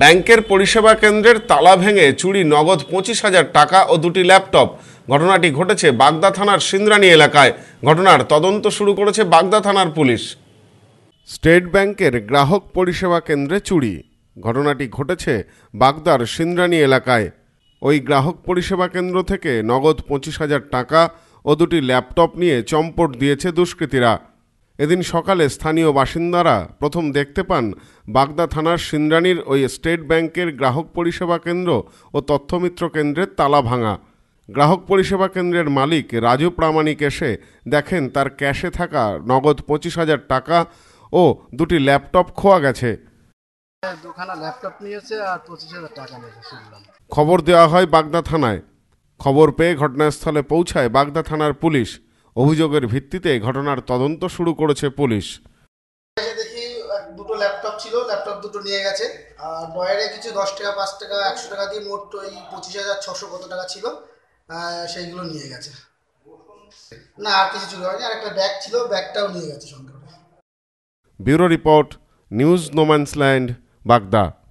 ব্যাংকের পরিষেবা কেন্দ্রের তালা ভেঙে চুরি নগদ পঁচিশ হাজার টাকা ও দুটি ল্যাপটপ ঘটনাটি ঘটেছে বাগদা থানার সিন্দ্রানী এলাকায় ঘটনার তদন্ত শুরু করেছে বাগদা থানার পুলিশ স্টেট ব্যাংকের গ্রাহক পরিষেবা কেন্দ্রে চুরি ঘটনাটি ঘটেছে বাগদার সিন্দ্রানী এলাকায় ওই গ্রাহক পরিষেবা কেন্দ্র থেকে নগদ পঁচিশ হাজার টাকা ও দুটি ল্যাপটপ নিয়ে চম্পট দিয়েছে দুষ্কৃতীরা এদিন সকালে স্থানীয় বাসিন্দারা প্রথম দেখতে পান বাগদা থানার সিন্দ্রাণীর ওই স্টেট ব্যাংকের গ্রাহক পরিষেবা কেন্দ্র ও তথ্যমিত্র কেন্দ্রের তালা ভাঙা গ্রাহক পরিষেবা কেন্দ্রের মালিক রাজু প্রামাণিক এসে দেখেন তার ক্যাশে থাকা নগদ পঁচিশ হাজার টাকা ও দুটি ল্যাপটপ খোয়া গেছে আর খবর দেওয়া হয় বাগদা থানায় খবর পেয়ে ঘটনাস্থলে পৌঁছায় বাগদা থানার পুলিশ অভিযোগের ভিত্তিতে ঘটনার তদন্ত শুরু করেছে পুলিশ দেখি দুটো ল্যাপটপ ছিল ল্যাপটপ দুটো নিয়ে গেছে আর ডয়ারে কিছু দশ টাকা পাঁচ টাকা একশো টাকা দিয়ে মোট ওই পঁচিশ হাজার ছশো কত টাকা ছিল সেইগুলো নিয়ে গেছে না আর কিছু চুরি হয়নি আর একটা ব্যাগ ছিল ব্যাগটাও নিয়ে গেছে সঙ্গে ব্যুরো রিপোর্ট নিউজ নোম্যান্সল্যান্ড বাগদা